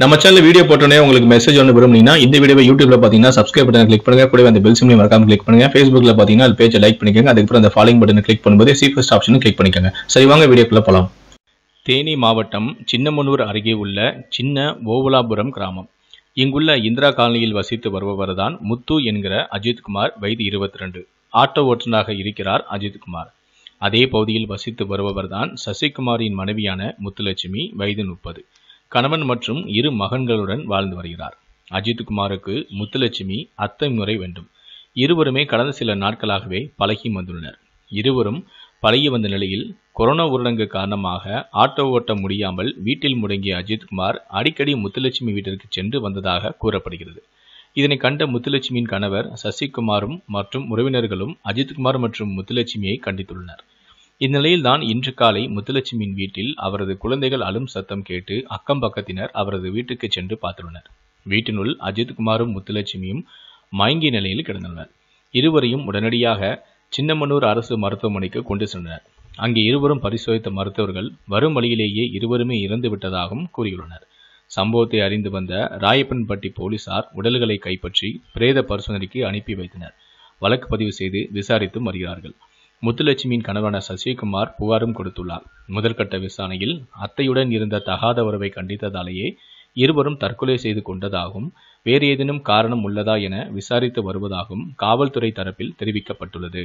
நம்ம channel video போட்டோன்னே உங்களுக்கு மெசேஜ் ஒன்று விரும்புனீங்கன்னா இந்த வீடியோ யூடியூப்ல பார்த்தீங்கன்னா சப்ஸ்கிரைப் பட்டன் கிளிக் பண்ணுங்க கூட அந்த பெல் சிம்லையும் மறக்காம கிளிக் பண்ணுங்க ஃபேஸ்புக்ல பார்த்தீங்கன்னா அது பேஜை லைக் பண்ணிக்கோங்க அதுக்கப்புறம் அந்த ஃபாலோயிங் பட்டன் கிளிக் பண்ணும்போது சீஃபஸ்ட் ஆப்ஷனும் கிளிக் பண்ணிக்கோங்க சரி வாங்க வீடியோக்குள்ள போகலாம் தேனி மாவட்டம் சின்னமனூர் அருகே உள்ள சின்ன ஓவலாபுரம் கிராமம் இங்குள்ள இந்திரா காலனியில் வசித்து வருபவர் தான் முத்து என்கிற அஜித்குமார் வயது இருபத்தி ரெண்டு ஆட்டோ ஓட்டுநராக இருக்கிறார் அஜித்குமார் அதே பகுதியில் வசித்து வருபவர் தான் சசிகுமாரின் மனைவியான முத்துலட்சுமி வயது முப்பது கணவன் மற்றும் இரு மகன்களுடன் வாழ்ந்து வருகிறார் அஜித்குமாருக்கு முத்துலட்சுமி அத்தை முறை வேண்டும் இருவருமே கடந்த சில நாட்களாகவே பழகி வந்துள்ளனர் இருவரும் பழகி வந்த நிலையில் கொரோனா ஊரடங்கு காரணமாக ஆட்டோ ஓட்ட முடியாமல் வீட்டில் முடங்கிய அஜித்குமார் அடிக்கடி முத்துலட்சுமி வீட்டிற்கு சென்று வந்ததாக கூறப்படுகிறது இதனை கண்ட முத்துலட்சுமியின் கணவர் சசிகுமாரும் மற்றும் உறவினர்களும் அஜித்குமார் மற்றும் முத்துலட்சுமியை கண்டித்துள்ளனர் இந்நிலையில் தான் இன்று காலை முத்துலட்சுமியின் வீட்டில் அவரது குழந்தைகள் அழும் சத்தம் கேட்டு அக்கம் பக்கத்தினர் அவரது வீட்டுக்கு சென்று பார்த்துள்ளனர் வீட்டினுள் அஜித்குமாரும் முத்துலட்சுமியும் மயங்கிய நிலையில் கிடந்துள்ளனர் இருவரையும் உடனடியாக சின்னமனூர் அரசு மருத்துவமனைக்கு கொண்டு சென்றனர் அங்கே இருவரும் பரிசோதித்த மருத்துவர்கள் வரும் வழியிலேயே இருவருமே இறந்து விட்டதாகவும் கூறியுள்ளனர் சம்பவத்தை அறிந்து வந்த ராயப்பன்பட்டி போலீசார் உடல்களை கைப்பற்றி பிரேத பரிசோதனைக்கு அனுப்பி வைத்தனர் வழக்கு பதிவு செய்து விசாரித்து வருகிறார்கள் முத்துலட்சுமியின் கணவனான சசிகுமார் புகாரும் கொடுத்துள்ளார் முதல்கட்ட விசாரணையில் அத்தையுடன் இருந்த தகாத உறவை கண்டித்ததாலேயே இருவரும் தற்கொலை செய்து கொண்டதாகவும் வேறு ஏதேனும் காரணம் உள்ளதா என விசாரித்து வருவதாகவும் காவல்துறை தரப்பில் தெரிவிக்கப்பட்டுள்ளது